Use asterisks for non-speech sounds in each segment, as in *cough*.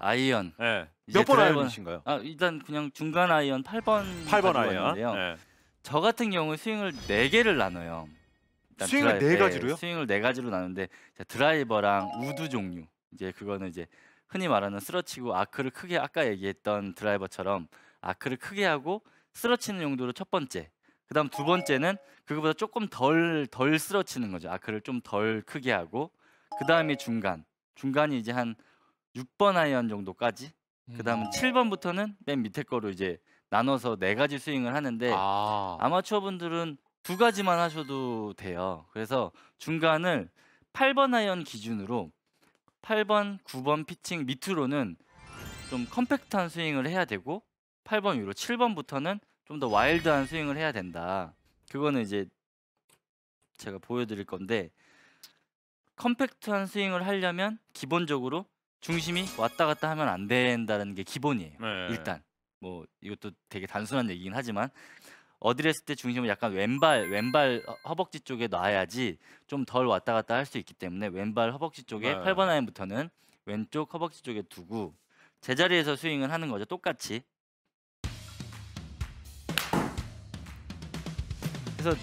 아이언. 네. 예. 몇번 아이언이신가요? 아, 일단 그냥 중간 아이언 8번 8번 아이언. 네. 저 같은 경우 스윙을 4개를 나눠요. 스윙을 드라이, 네 예, 가지로요? 스윙을 네 가지로 나누는데 드라이버랑 우드 종류. 이제 그거는 이제 흔히 말하는 쓰러치고 아크를 크게 아까 얘기했던 드라이버처럼 아크를 크게 하고 쓰러치는 용도로 첫 번째. 그다음 두 번째는 그거보다 조금 덜 덜 쓰러치는 거죠. 아크를 좀 덜 크게 하고 그다음에 중간. 중간이 이제 한 6번 아이언 정도까지 그다음은 7번부터는 음. 맨 밑에 거로 이제 나눠서 네 가지 스윙을 하는데 아. 아마추어 분들은 두 가지만 하셔도 돼요. 그래서 중간을 8번 아이언 기준으로 8번, 9번 피칭 밑으로는 좀 컴팩트한 스윙을 해야 되고 8번 위로 7번부터는 좀 더 와일드한 스윙을 해야 된다. 그거는 이제 제가 보여드릴 건데 컴팩트한 스윙을 하려면 기본적으로 중심이 왔다 갔다 하면 안 된다는 게 기본이에요. 네. 일단 뭐 이것도 되게 단순한 얘기긴 하지만 어드레스 때 중심을 약간 왼발 왼발 허벅지 쪽에 놔야지 좀 덜 왔다 갔다 할 수 있기 때문에 왼발 허벅지 쪽에 네. 8번 아이부터는 왼쪽 허벅지 쪽에 두고 제자리에서 스윙을 하는 거죠. 똑같이. 그래서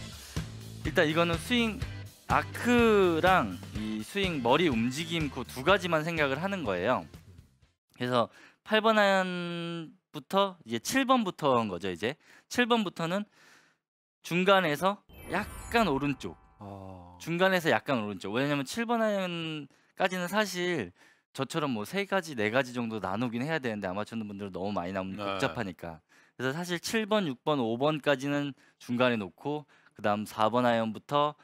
일단 이거는 스윙 아크랑 이 스윙 머리 움직임 그 두 가지만 생각을 하는 거예요. 그래서 8번 안부터 이제 7번부터인 거죠 이제 7번부터는 중간에서 약간 오른쪽 어... 중간에서 약간 오른쪽 왜냐면 하 7번 하연까지는 사실 저처럼 뭐 세 가지 네 가지 정도 나누긴 해야 되는데 아마추어 분들은 너무 많이 나오면 네. 복잡하니까 그래서 사실 7번 6번 5번까지는 중간에 놓고 그 다음 4번 하연부터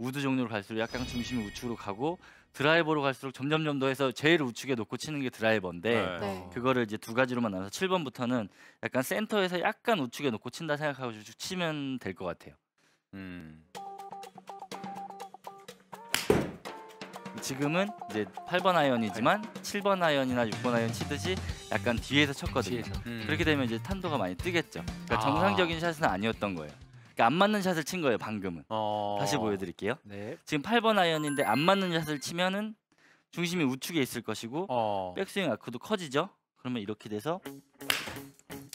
우드 종류로 갈수록 약간 중심이 우측으로 가고 드라이버로 갈수록 점점점 더 해서 제일 우측에 놓고 치는 게 드라이버인데 네. 네. 그거를 이제 두 가지로만 나눠서 7번부터는 약간 센터에서 약간 우측에 놓고 친다 생각하고 쭉 치면 될 것 같아요. 음. 지금은 이제 8번 아이언이지만 7번 아이언이나 6번 아이언 치듯이 약간 뒤에서 쳤거든요. 뒤에서. 음. 그렇게 되면 이제 탄도가 많이 뜨겠죠. 그러니까 아. 정상적인 샷은 아니었던 거예요. 그러니까 안 맞는 샷을 친 거예요 방금은. 어... 다시 보여드릴게요. 네. 지금 8번 아이언인데 안 맞는 샷을 치면은 중심이 우측에 있을 것이고 어... 백스윙 아크도 커지죠. 그러면 이렇게 돼서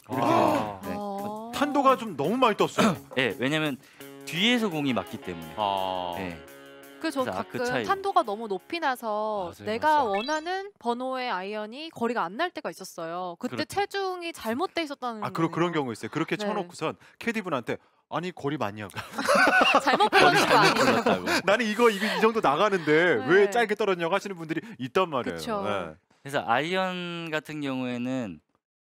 이렇게 아 네. 아. 어. 탄도가 좀 너무 많이 떴어요. *clears throat* 네, 왜냐면 뒤에서 공이 맞기 때문에. 아 네. 그저 가끔 차이. 탄도가 너무 높이 나서 맞아요, 내가 맞아요. 원하는 번호의 아이언이 거리가 안 날 때가 있었어요. 그때 그렇죠. 체중이 잘못돼 있었다는 아 그런 그런 경우 있어요. 그렇게 네. 쳐놓고선 캐디분한테 아니 골이 마냐아가 *laughs* 잘못 불렀는 거 아니에요? 나는 이거 이거 이 정도 나가는데 네. 왜 짧게 떨어냐고 하시는 분들이 있단 말이에요. 네. 그래서 아이언 같은 경우에는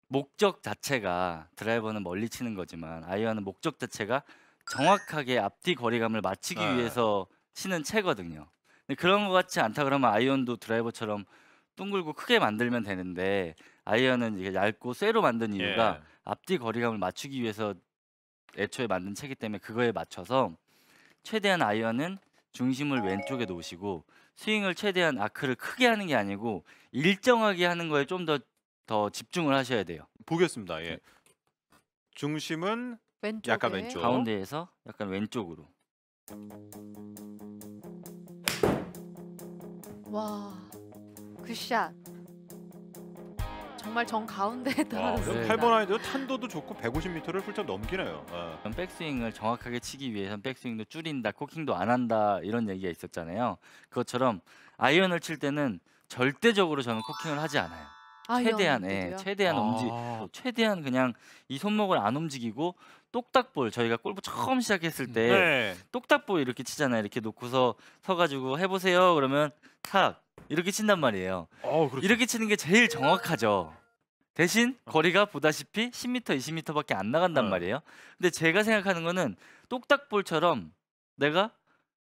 목적 자체가 드라이버는 멀리 치는 거지만 아이언은 목적 자체가 정확하게 앞뒤 거리감을 맞추기 네. 위해서 치는 채거든요. 근데 그런 것 같지 않다 그러면 아이언도 드라이버처럼 둥글고 크게 만들면 되는데 아이언은 이게 얇고 쇠로 만든 이유가 예. 앞뒤 거리감을 맞추기 위해서 애초에 만든 채기 때문에 그거에 맞춰서 최대한 아이언은 중심을 왼쪽에 놓으시고 스윙을 최대한 아크를 크게 하는 게 아니고 일정하게 하는 거에 좀 더 더 집중을 하셔야 돼요. 보겠습니다. 예. 네. 중심은 왼쪽에. 약간 왼쪽. 가운데에서 약간 왼쪽으로. 와. 굿샷. 정말 정 가운데에다. 아, 네. 8번 아이도 탄도도 좋고 150m를 훌쩍 넘기네요. 예. 백스윙을 정확하게 치기 위해선 백스윙도 줄인다, 코킹도 안 한다 이런 얘기가 있었잖아요. 그것처럼 아이언을 칠 때는 절대적으로 저는 코킹을 하지 않아요. 최대한 예, 최대한 아. 움직 아. 최대한 그냥 이 손목을 안 움직이고 똑딱볼 저희가 골프 처음 시작했을 때 네. 똑딱볼 이렇게 치잖아요. 이렇게 놓고서 서가지고 해보세요. 그러면 탁 이렇게 친단 말이에요. 어, 그렇죠. 이렇게 치는 게 제일 정확하죠. 대신 어. 거리가 보다시피 10m, 20m밖에 안 나간단 어. 말이에요. 근데 제가 생각하는 거는 똑딱볼처럼 내가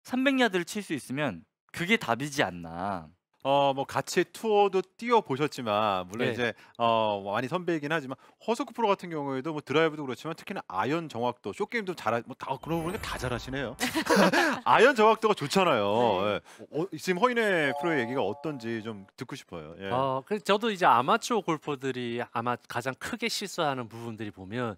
300야드를 칠 수 있으면 그게 답이지 않나. 어뭐 같이 투어도 뛰어 보셨지만 물론 네. 이제 어 많이 선배이긴 하지만 허석구 프로 같은 경우에도 뭐 드라이브도 그렇지만 특히나 아연 정확도 쇼게임도 잘하 뭐다 그런부분니다 잘하시네요. *laughs* *laughs* 아연 정확도가 좋잖아요. 네. 예. 어, 지금 허인의 프로의 얘기가 어떤지 좀 듣고 싶어요. 예. 어, 그래서 저도 이제 아마추어 골퍼들이 아마 가장 크게 실수하는 부분들이 보면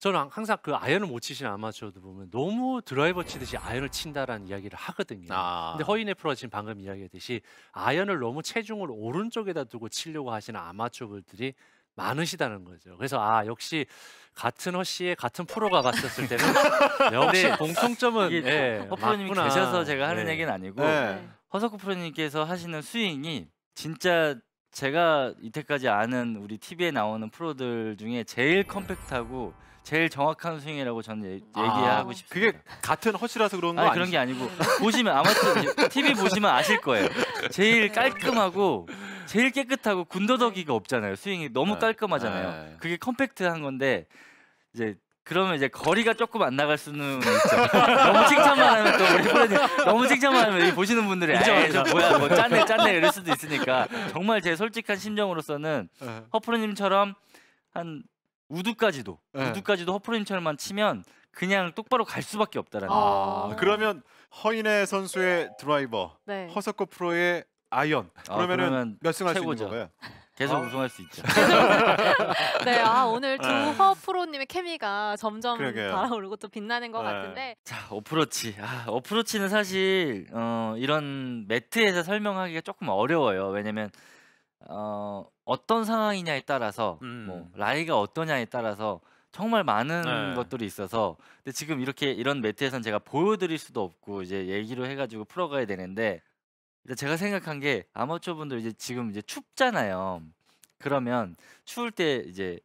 저는 항상 그아연을못 치시는 아마추어들 보면 너무 드라이버 치듯이 아연을 친다라는 이야기를 하거든요. 아. 근데 허인 의프로가 지금 방금 이야기했듯이 아연을 너무 체중을 오른쪽에다 두고 치려고 하시는 아마추어들이 많으시다는 거죠. 그래서 아 역시 같은 허씨의 같은 프로가 봤었을 때는 *laughs* 역시 공통점은 예, 허프로님이 계셔서 제가 하는 네. 얘기는 아니고 네. 허석구 프로님께서 하시는 스윙이 진짜 제가 이때까지 아는 우리 TV에 나오는 프로들 중에 제일 컴팩트하고 제일 정확한 스윙이라고 저는 얘, 아, 기하고 싶습니다. 그게 같은 허시라서 그런 거 아니, 그런 게 아니고 보시면 아마추어 TV 보시면 아실 거예요. 제일 깔끔하고 제일 깨끗하고 군더더기가 없잖아요. 스윙이 너무 네. 깔끔하잖아요. 네. 그게 컴팩트한 건데 이제 그러면 이제 거리가 조금 안 나갈 수는 있죠. 너무 칭찬만 하면 또 우리 프로님 너무 칭찬만 하면 보시는 분들이 인정하죠. 뭐야 뭐 짠네 짠네 이럴 수도 있으니까 정말 제 솔직한 심정으로서는 네. 허프로님처럼 한 우두까지도 네. 우드까지도 허프로님처럼만 치면 그냥 똑바로 갈 수밖에 없다라는. 아, 아 그러면 허인의 선수의 드라이버, 네. 허석호 프로의 아이언. 아, 그러면몇 승할 수 있는 거예요? 계속 아. 우승할 수 있죠. *laughs* 네, 아 오늘 두허 네. 프로님의 케미가 점점 그러게요. 달아오르고 또 빛나는 것 네. 같은데. 자, 어프로치. 아, 어프로치는 사실 어, 이런 매트에서 설명하기가 조금 어려워요. 왜냐면 어, 어떤 상황이냐에 따라서 뭐 음. 라이가 어떠냐에 따라서 정말 많은 네. 것들이 있어서 근데 지금 이렇게 이런 매트에선 제가 보여드릴 수도 없고 이제 얘기로 해가지고 풀어가야 되는데 일단 제가 생각한 게 아마추어 분들 이제 지금 이제 춥잖아요. 그러면 추울 때 이제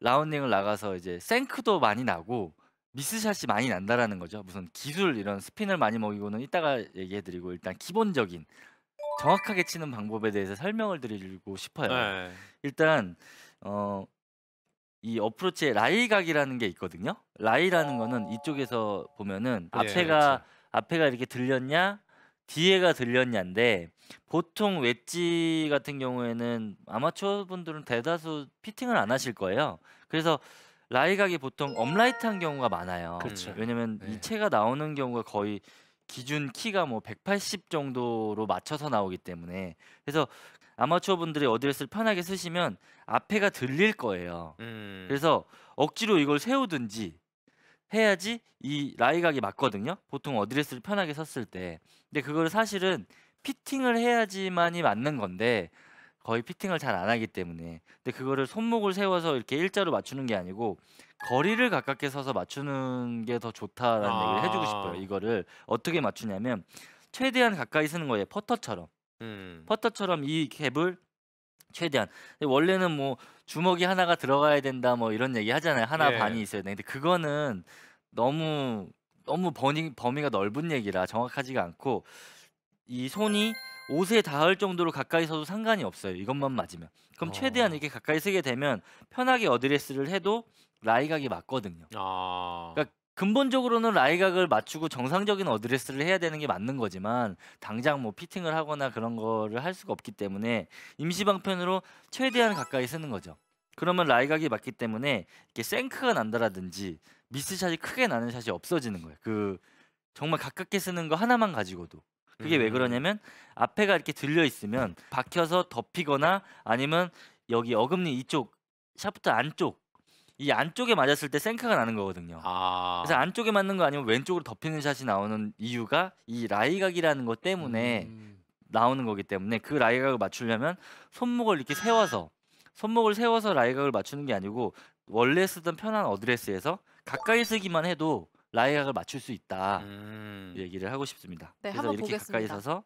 라운딩을 나가서 이제 생크도 많이 나고 미스샷이 많이 난다라는 거죠. 무슨 기술 이런 스핀을 많이 먹이고는 이따가 얘기해드리고 일단 기본적인 정확하게 치는 방법에 대해서 설명을 드리고 싶어요. 네. 일단 어, 이 어프로치에 라이각이라는 게 있거든요. 라이라는 거는 어. 이쪽에서 보면은 예, 앞에가 그 앞에가 이렇게 들렸냐, 뒤에가 들렸냐인데 보통 웨지 같은 경우에는 아마추어 분들은 대다수 피팅을 안 하실 거예요. 그래서 라이각이 보통 업라이트한 경우가 많아요. 그렇죠. 왜냐면 네. 이 채가 나오는 경우가 거의 기준 키가 뭐 180 정도로 맞춰서 나오기 때문에 그래서 아마추어 분들이 어드레스를 편하게 쓰시면 앞에가 들릴 거예요. 음. 그래서 억지로 이걸 세우든지 해야지 이 라이각이 맞거든요. 보통 어드레스를 편하게 썼을 때. 근데 그걸 사실은 피팅을 해야지만이 맞는 건데 거의 피팅을 잘 안 하기 때문에 근데 그거를 손목을 세워서 이렇게 일자로 맞추는 게 아니고 거리를 가깝게 서서 맞추는 게 더 좋다라는 아. 얘기를 해주고 싶어요. 이거를 어떻게 맞추냐면 최대한 가까이 서는 거예요. 퍼터처럼. 음. 퍼터처럼 이 갭을 최대한 원래는 뭐 주먹이 하나가 들어가야 된다 뭐 이런 얘기 하잖아요 하나 예. 반이 있어야 되는데 그거는 너무 너무 범위, 범위가 넓은 얘기라 정확하지가 않고 이 손이 옷에 닿을 정도로 가까이 서도 상관이 없어요 이것만 맞으면 그럼 어. 최대한 이렇게 가까이 쓰게 되면 편하게 어드레스를 해도 라이각이 맞거든요. 아... 그러니까 근본적으로는 라이각을 맞추고 정상적인 어드레스를 해야 되는 게 맞는 거지만 당장 뭐 피팅을 하거나 그런 거를 할 수가 없기 때문에 임시 방편으로 최대한 가까이 쓰는 거죠. 그러면 라이각이 맞기 때문에 이렇게 생크가 난다라든지 미스샷이 크게 나는 샷이 없어지는 거예요. 그 정말 가깝게 쓰는 거 하나만 가지고도 그게 음. 왜 그러냐면 앞에가 이렇게 들려 있으면 박혀서 덮이거나 아니면 여기 어금니 이쪽 샤프트 안쪽 이 안쪽에 맞았을 때 생크가 나는 거거든요. 아. 그래서 안쪽에 맞는 거 아니면 왼쪽으로 덮이는 샷이 나오는 이유가 이 라이각이라는 것 때문에 음. 나오는 거기 때문에 그 라이각을 맞추려면 손목을 이렇게 세워서 손목을 세워서 라이각을 맞추는 게 아니고 원래 쓰던 편한 어드레스에서 가까이 쓰기만 해도 라이각을 맞출 수 있다 음. 얘기를 하고 싶습니다. 네, 그래서 이렇게 보겠습니다. 가까이 서서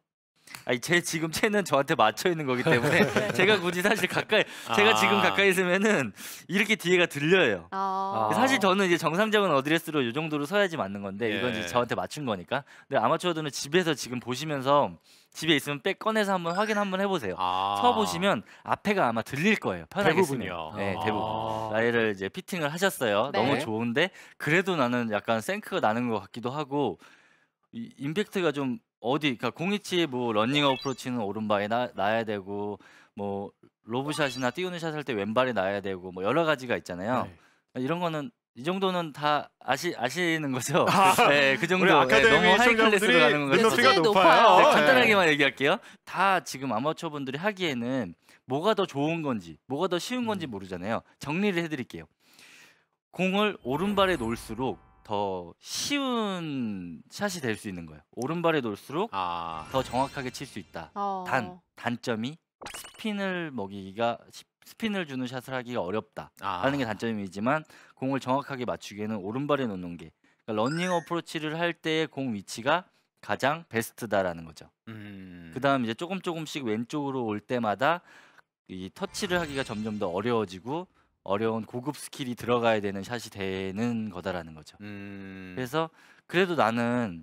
아니 제 지금 채는 저한테 맞춰 있는 거기 때문에 *laughs* 제가 굳이 사실 가까이 제가 아. 지금 가까이 있으면은 이렇게 뒤에가 들려요. 아. 사실 저는 이제 정상적인 어드레스로 이 정도로 서야지 맞는 건데 예. 이건 이제 저한테 맞춘 거니까. 근데 아마추어들은 집에서 지금 보시면서 집에 있으면 백 꺼내서 한번 확인 한번 해보세요. 아. 서 보시면 앞에가 아마 들릴 거예요. 편하게 대부분이요. 네, 아. 대부분. 나이를 이제 피팅을 하셨어요. 네. 너무 좋은데 그래도 나는 약간 생크가 나는 것 같기도 하고 이 임팩트가 좀 어디 그니까 공이치 뭐 런닝 어프로치는 오른발에 나, 나야 되고 뭐 로브샷이나 띄우는 샷할 때 왼발에 나야 되고 뭐 여러 가지가 있잖아요. 네. 그러니까 이런 거는 이 정도는 다 아시 아시는 거죠? 아, *laughs* 네, 그 정도 네, 너무 하이 클래스로 가는 거죠. 높아요. 높아요. 네, 네, 간단하게만 얘기할게요. 다 지금 아마추어분들이 하기에는 뭐가 더 좋은 건지, 뭐가 더 쉬운 건지 음. 모르잖아요. 정리를 해드릴게요. 공을 오른발에 놓을수록 더 쉬운 샷이 될 수 있는 거예요. 오른발에 놓을수록 아. 더 정확하게 칠 수 있다. 어. 단 단점이 스핀을 먹이기가 스핀을 주는 샷을 하기가 어렵다. 라는 아. 게 단점이지만 공을 정확하게 맞추기에는 오른발에 놓는 게 그러니까 러닝 어프로치를 할 때의 공 위치가 가장 베스트다라는 거죠. 음. 그다음 이제 조금 조금씩 왼쪽으로 올 때마다 이 터치를 하기가 점점 더 어려워지고 어려운 고급 스킬이 들어가야 되는 샷이 되는 거다라는 거죠. 음... 그래서 그래도 나는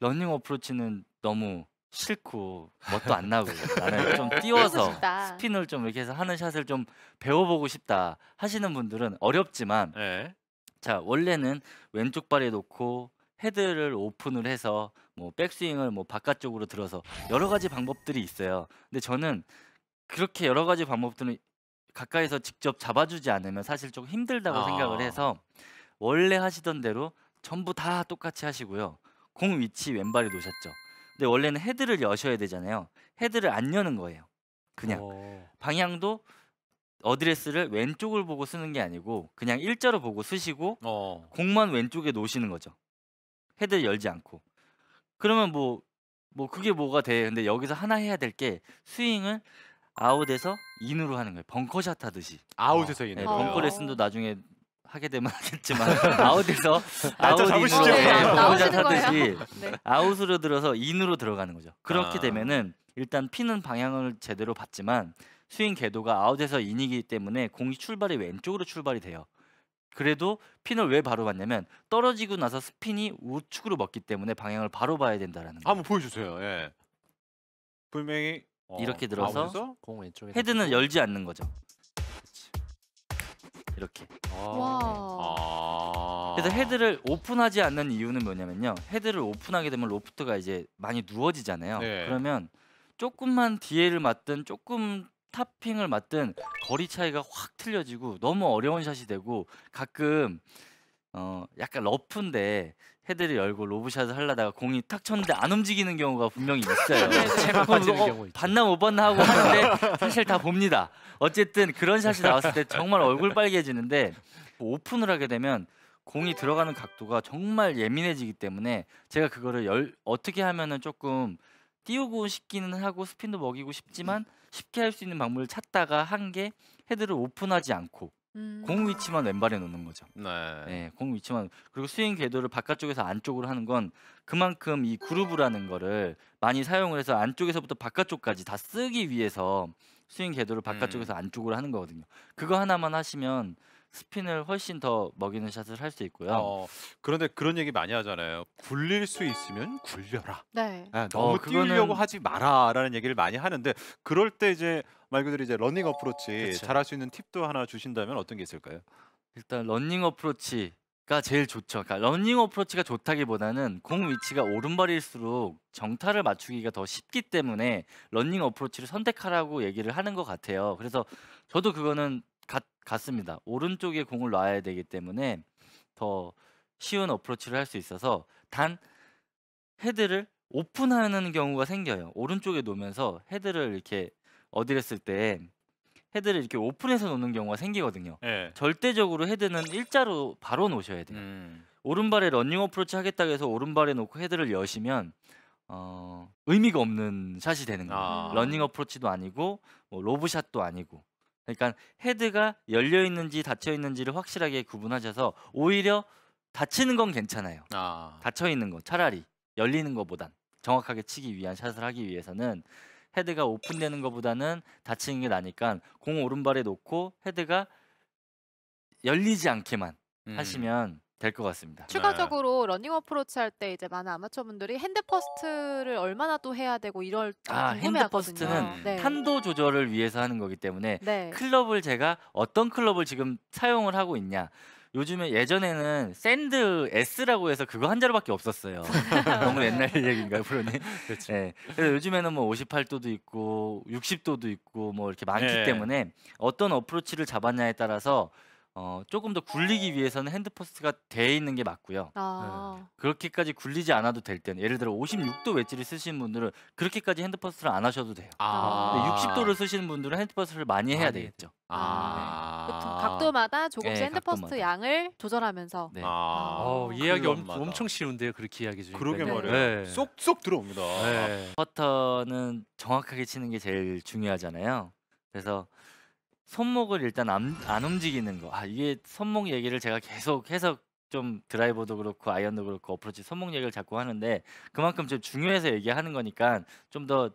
러닝 어프로치는 너무 싫고 멋도 안 나고 *laughs* 나는 좀 띄워서 스핀을 좀 이렇게 해서 하는 샷을 좀 배워보고 싶다 하시는 분들은 어렵지만 네. 자 원래는 왼쪽 발에 놓고 헤드를 오픈을 해서 뭐 백스윙을 뭐 바깥쪽으로 들어서 여러 가지 방법들이 있어요. 근데 저는 그렇게 여러 가지 방법들은 가까이서 직접 잡아주지 않으면 사실 조금 힘들다고 아. 생각을 해서 원래 하시던 대로 전부 다 똑같이 하시고요. 공 위치 왼발에 놓으셨죠. 근데 원래는 헤드를 여셔야 되잖아요. 헤드를 안 여는 거예요. 그냥 오. 어. 방향도 어드레스를 왼쪽을 보고 쓰는 게 아니고 그냥 일자로 보고 쓰시고 어. 공만 왼쪽에 놓으시는 거죠. 헤드를 열지 않고. 그러면 뭐뭐 뭐 그게 뭐가 돼? 근데 여기서 하나 해야 될 게 스윙을 아웃에서 인으로 하는 거예요. 벙커샷 하듯이. 아웃에서 아, 인. 네, 벙커 아. 레슨도 나중에 하게 되면 *laughs* 하겠지만 *laughs* 아웃에서 아, 아웃 잡죠 네, 벙커샷 네, 하듯이 네. 아웃으로 들어서 인으로 들어가는 거죠. 그렇게 아. 되면은 일단 피는 방향을 제대로 봤지만 스윙 궤도가 아웃에서 인이기 때문에 공이 출발이 왼쪽으로 출발이 돼요. 그래도 핀을 왜 바로 봤냐면 떨어지고 나서 스핀이 우측으로 먹기 때문에 방향을 바로 봐야 된다라는 거예요. 한번 보여주세요. 예. 분명히 어, 이렇게 아, 들어서 그공 왼쪽에 헤드는 열지 않는 거죠. 이렇게. 아, 와. 아. 그래서 헤드를 오픈하지 않는 이유는 뭐냐면요. 헤드를 오픈하게 되면 로프트가 이제 많이 누워지잖아요. 네. 그러면 조금만 뒤에를 맞든 조금 탑핑을 맞든 거리 차이가 확 틀려지고 너무 어려운 샷이 되고 가끔 어 약간 러프인데 헤드를 열고 로브샷을 하려다가 공이 탁 쳤는데 안 움직이는 경우가 분명히 있어요. 네, 네. *laughs* 제가 빠지 경우 봤나 못 봤나 하고 하는데 사실 다 봅니다. 어쨌든 그런 샷이 나왔을 때 정말 얼굴 빨개지는데 오픈을 하게 되면 공이 들어가는 각도가 정말 예민해지기 때문에 제가 그거를 열, 어떻게 하면은 조금 띄우고 싶기는 하고 스핀도 먹이고 싶지만 쉽게 할 수 있는 방법을 찾다가 한 게 헤드를 오픈하지 않고 음. 공 음. 위치만 왼발에 놓는 거죠. 네. 네, 공 위치만 그리고 스윙 궤도를 바깥쪽에서 안쪽으로 하는 건 그만큼 이 그루브라는 거를 많이 사용을 해서 안쪽에서부터 바깥쪽까지 다 쓰기 위해서 스윙 궤도를 바깥쪽에서 음. 안쪽으로 하는 거거든요. 그거 하나만 하시면 스핀을 훨씬 더 먹이는 샷을 할 수 있고요. 어, 그런데 그런 얘기 많이 하잖아요. 굴릴 수 있으면 굴려라. 네. 아, 너무 어, 그거는- 뛰려고 하지 마라라는 얘기를 많이 하는데 그럴 때 이제 말 그대로 이제 러닝 어프로치 잘할 수 있는 팁도 하나 주신다면 어떤 게 있을까요? 일단 러닝 어프로치가 제일 좋죠. 그러니까 러닝 어프로치가 좋다기보다는 공 위치가 오른발일수록 정타를 맞추기가 더 쉽기 때문에 러닝 어프로치를 선택하라고 얘기를 하는 것 같아요. 그래서 저도 그거는 같습니다. 오른쪽에 공을 놔야 되기 때문에 더 쉬운 어프로치를 할 수 있어서 단 헤드를 오픈하는 경우가 생겨요. 오른쪽에 놓으면서 헤드를 이렇게 어디드했을때 헤드를 이렇게 오픈해서 놓는 경우가 생기거든요. 네. 절대적으로 헤드는 일자로 바로 놓으셔야 돼요. 음. 오른발에 러닝 어프로치 하겠다 해서 오른발에 놓고 헤드를 여시면 어, 의미가 없는 샷이 되는 거예요. 아. 런닝 어프로치도 아니고 뭐 로브샷도 아니고 그러니까 헤드가 열려 있는지 닫혀 있는지를 확실하게 구분하셔서 오히려 닫히는 건 괜찮아요. 아. 닫혀 있는 거 차라리 열리는 것보단 정확하게 치기 위한 샷을 하기 위해서는 헤드가 오픈되는 것보다는 닫히는 게 나니까 공 오른발에 놓고 헤드가 열리지 않게만 음. 하시면 될것 같습니다. 네. 추가적으로 러닝 어프로치 할 때 이제 많은 아마추어 분들이 핸드 퍼스트를 얼마나 또 해야 되고 이럴 아, 궁금해하거 퍼스트는 네. 탄도 조절을 위해서 하는 거기 때문에 네. 클럽을 제가 어떤 클럽을 지금 사용을 하고 있냐. 요즘에 예전에는 샌드 S라고 해서 그거 한 자루밖에 없었어요. *laughs* 너무 옛날 얘기인가요, 프로님? 그렇죠. 네. 그래서 요즘에는 뭐 58도도 있고 60도도 있고 뭐 이렇게 많기 네. 때문에 어떤 어프로치를 잡았냐에 따라서 어, 조금 더 굴리기 위해서는 핸드포스트가 돼 있는 게 맞고요. 아. 그렇게까지 굴리지 않아도 될 때는 예를 들어 56도 웨지를 쓰시는 분들은 그렇게까지 핸드포스트를 안 하셔도 돼요. 아. 60도를 쓰시는 분들은 핸드포스트를 많이 해야 되겠죠. 네. 아. 네. 각도마다 조금씩 네, 핸드포스트 각도마다. 양을 조절하면서. 네. 아. 아. 어, 이해하기 엄, 엄청 쉬운데요. 그렇게 이야기 주니까. 그러게 네. 말이에요. 쏙쏙 네. 들어옵니다. 아, 퍼터는 정확하게 치는 게 제일 중요하잖아요. 그래서 손목을 일단 안, 안 움직이는 거. 아 이게 손목 얘기를 제가 계속 해서 좀 드라이버도 그렇고 아이언도 그렇고 어프로치 손목 얘기를 자꾸 하는데 그만큼 좀 중요해서 얘기하는 거니까 좀 더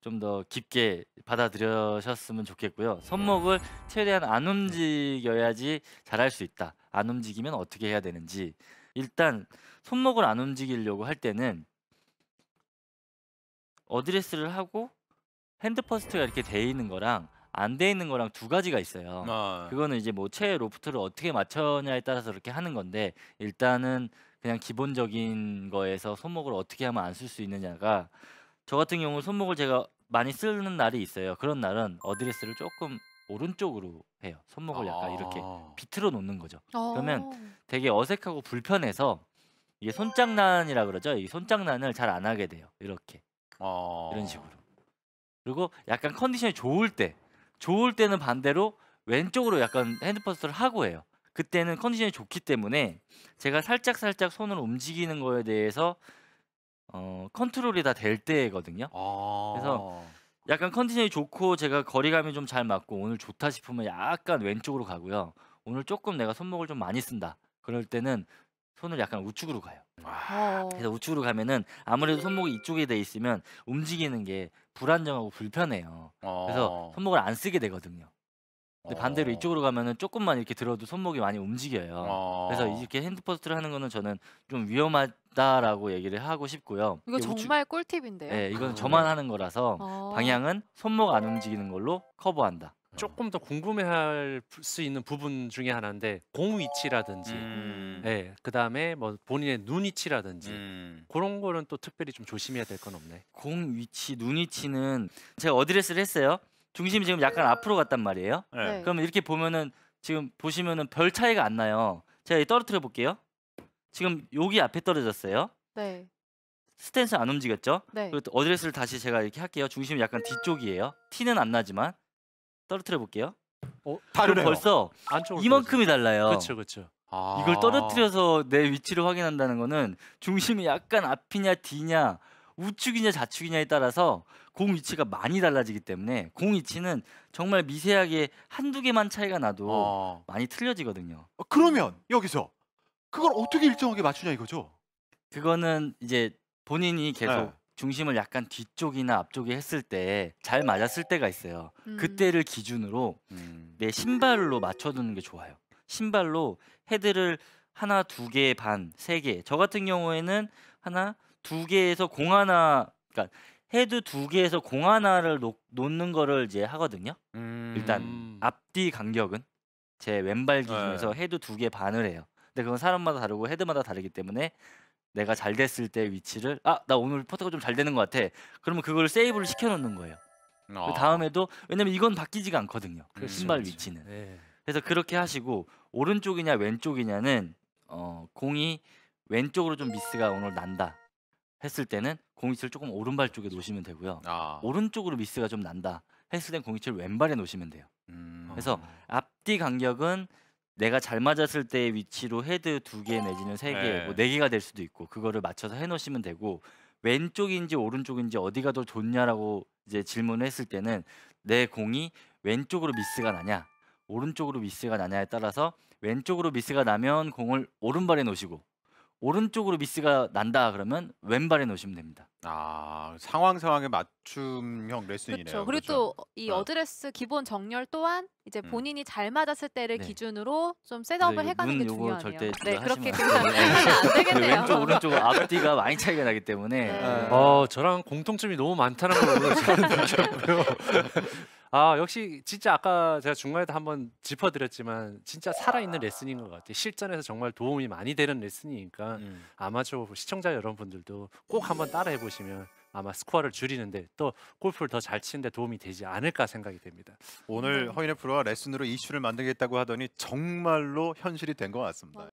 좀 더 깊게 받아들여셨으면 좋겠고요. 손목을 최대한 안 네. 움직여야지 잘할 수 있다. 안 움직이면 어떻게 해야 되는지 일단 손목을 안 움직이려고 할 때는 어드레스를 하고 핸드 퍼스트가 이렇게 돼 있는 거랑 안돼 있는 거랑 두 가지가 있어요. 아. 그거는 이제 뭐 최애 로프트를 어떻게 맞춰냐에 따라서 이렇게 하는 건데 일단은 그냥 기본적인 거에서 손목을 어떻게 하면 안 쓸 수 있느냐가 저 같은 경우 손목을 제가 많이 쓰는 날이 있어요. 그런 날은 어드레스를 조금 오른쪽으로 해요. 손목을 약간 아. 이렇게 비틀어 놓는 거죠. 아. 그러면 되게 어색하고 불편해서 이게 손장난이라 그러죠. 이 손장난을 잘 안 하게 돼요. 이렇게 아. 이런 식으로. 그리고 약간 컨디션이 좋을 때 좋을 때는 반대로 왼쪽으로 약간 핸드퍼스를 하고 해요. 그때는 컨디션이 좋기 때문에 제가 살짝 살짝 손을 움직이는 거에 대해서 어, 컨트롤이 다 될 때거든요. 아 그래서 약간 컨디션이 좋고 제가 거리감이 좀 잘 맞고 오늘 좋다 싶으면 약간 왼쪽으로 가고요. 오늘 조금 내가 손목을 좀 많이 쓴다. 그럴 때는 손을 약간 우측으로 가요. 어. 그래서 우측으로 가면은 아무래도 손목이 이쪽에 돼 있으면 움직이는 게 불안정하고 불편해요. 그래서 어. 손목을 안 쓰게 되거든요. 근데 반대로 어. 이쪽으로 가면은 조금만 이렇게 들어도 손목이 많이 움직여요. 어. 그래서 이렇게 핸드 포스트를 하는 거는 저는 좀 위험하다라고 얘기를 하고 싶고요. 이거 이게 우측- 꿀팁인데요. 예, 아, 네, 이건 저만 하는 거라서 아. 방향은 손목 안 움직이는 걸로 커버한다. 조금 더 궁금해할 수 있는 부분 중에 하나인데 공 위치라든지, 음. 예, 그 다음에 뭐 본인의 눈 위치라든지 음. 그런 거는 또 특별히 좀 조심해야 될 건 없네. 공 위치, 눈 위치는 제가 어드레스를 했어요. 중심이 지금 약간 앞으로 갔단 말이에요. 네. 네. 그러면 이렇게 보면은 지금 보시면은 별 차이가 안 나요. 제가 떨어뜨려 볼게요. 지금 여기 앞에 떨어졌어요. 네. 스탠스 안 움직였죠? 네. 어드레스를 다시 제가 이렇게 할게요. 중심이 약간 뒤쪽이에요. 티는 안 나지만 떨어뜨려 볼게요. 어, 다르네요. 벌써 이만큼이 달라요. 그렇죠, 그렇죠. 아 이걸 떨어뜨려서 내 위치를 확인한다는 거는 중심이 약간 앞이냐 뒤냐 우측이냐 좌측이냐에 따라서 공 위치가 많이 달라지기 때문에 공 위치는 정말 미세하게 한두 개만 차이가 나도 아 많이 틀려지거든요. 어, 그러면 여기서 그걸 어떻게 일정하게 맞추냐 이거죠? 그거는 이제 본인이 계속 네. 중심을 약간 뒤쪽이나 앞쪽에 했을 때 잘 맞았을 때가 있어요. 음. 그때를 기준으로 음. 내 신발로 맞춰두는 게 좋아요. 신발로 헤드를 하나, 두 개, 반, 세 개. 저 같은 경우에는 하나, 두 개에서 공 하나, 그러니까 헤드 두 개에서 공 하나를 놓, 는 거를 이제 하거든요. 음. 일단 앞뒤 간격은 제 왼발 기준에서 네. 헤드 두 개 반을 해요. 근데 그건 사람마다 다르고 헤드마다 다르기 때문에 내가 잘 됐을 때 위치를 아 나 오늘 포터가 좀 잘 되는 것 같아 그러면 그걸 세이브를 시켜놓는 거예요 아. 그 다음에도 왜냐면 이건 바뀌지가 않거든요 그 그렇죠, 신발 그렇지. 위치는 네. 그래서 그렇게 하시고 오른쪽이냐 왼쪽이냐는 어 공이 왼쪽으로 좀 미스가 오늘 난다 했을 때는 공이치를 조금 오른발 쪽에 놓으시면 되고요 아. 오른쪽으로 미스가 좀 난다 했을 땐 공이치를 왼발에 놓으시면 돼요 음. 그래서 아. 앞뒤 간격은 내가 잘 맞았을 때의 위치로 헤드 두 개 내지는 세 개, 뭐 네. 뭐 개가 될 수도 있고 그거를 맞춰서 해놓으시면 되고 왼쪽인지 오른쪽인지 어디가 더 좋냐라고 이제 질문을 했을 때는 내 공이 왼쪽으로 미스가 나냐, 오른쪽으로 미스가 나냐에 따라서 왼쪽으로 미스가 나면 공을 오른발에 놓으시고 오른쪽으로 미스가 난다 그러면 왼발에 놓으시면 됩니다. 아 상황 상황에 맞춤형 레슨이네요. 그렇죠. 그리고 그렇죠? 또이 아. 어. 드레스 기본 정렬 또한 이제 음. 본인이 음. 잘 맞았을 때를 네. 기준으로 좀 셋업을 해가는 게 중요하네요. 절대 네 그렇게 그냥 안 네. 되겠네요. 네, 왼쪽 *laughs* 오른쪽 앞뒤가 많이 차이가 나기 때문에 네. 어 저랑 공통점이 너무 많다는 걸 느꼈고요. *laughs* 아 역시 진짜 아까 제가 중간에도 한번 짚어드렸지만 진짜 살아있는 레슨인 것 같아요. 실전에서 정말 도움이 많이 되는 레슨이니까 음. 아마추어 시청자 여러분들도 꼭 한번 따라해 보시면 아마 스코어를 줄이는데 또 골프를 더 잘 치는데 도움이 되지 않을까 생각이 됩니다. 오늘 네. 허인의 프로와 레슨으로 이슈를 만들겠다고 하더니 정말로 현실이 된 것 같습니다.